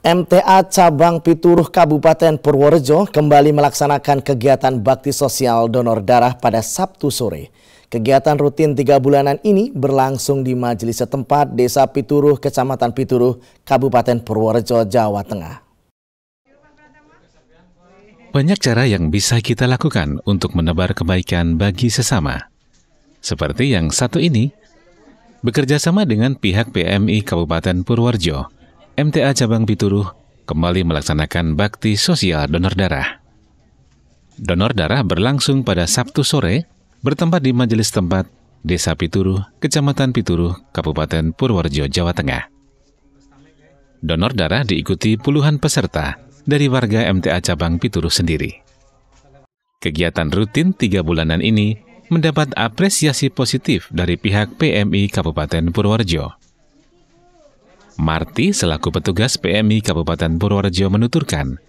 MTA Cabang Pituruh Kabupaten Purworejo kembali melaksanakan kegiatan bakti sosial donor darah pada Sabtu sore. Kegiatan rutin tiga bulanan ini berlangsung di majelis setempat Desa Pituruh, Kecamatan Pituruh, Kabupaten Purworejo, Jawa Tengah. Banyak cara yang bisa kita lakukan untuk menebar kebaikan bagi sesama. Seperti yang satu ini, bekerja sama dengan pihak PMI Kabupaten Purworejo MTA Cabang Pituruh kembali melaksanakan bakti sosial donor darah. Donor darah berlangsung pada Sabtu sore, bertempat di majelis tempat Desa Pituruh, Kecamatan Pituruh, Kabupaten Purworejo, Jawa Tengah. Donor darah diikuti puluhan peserta dari warga MTA Cabang Pituruh sendiri. Kegiatan rutin tiga bulanan ini mendapat apresiasi positif dari pihak PMI Kabupaten Purworejo Marti selaku petugas PMI Kabupaten Purworejo menuturkan,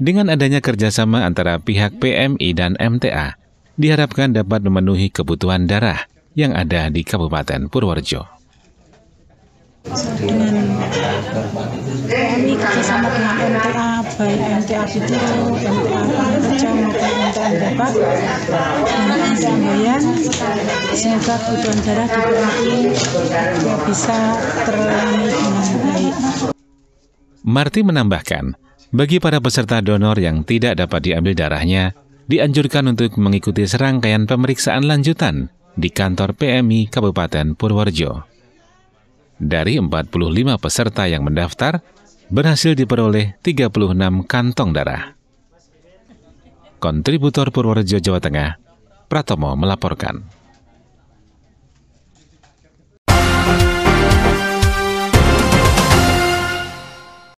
dengan adanya kerjasama antara pihak PMI dan MTA, diharapkan dapat memenuhi kebutuhan darah yang ada di Kabupaten Purworejo dengan PMI kerjasama dengan MTA baik MTA itu, MTA Kerja maupun MTA dapat MTA Ambayan semoga kebutuhan darah di PMI bisa terlalu dengan baik Marti menambahkan, bagi para peserta donor yang tidak dapat diambil darahnya, dianjurkan untuk mengikuti serangkaian pemeriksaan lanjutan di kantor PMI Kabupaten Purworejo. Dari 45 peserta yang mendaftar, berhasil diperoleh 36 kantong darah. Kontributor Purworejo, Jawa Tengah, Pratomo melaporkan.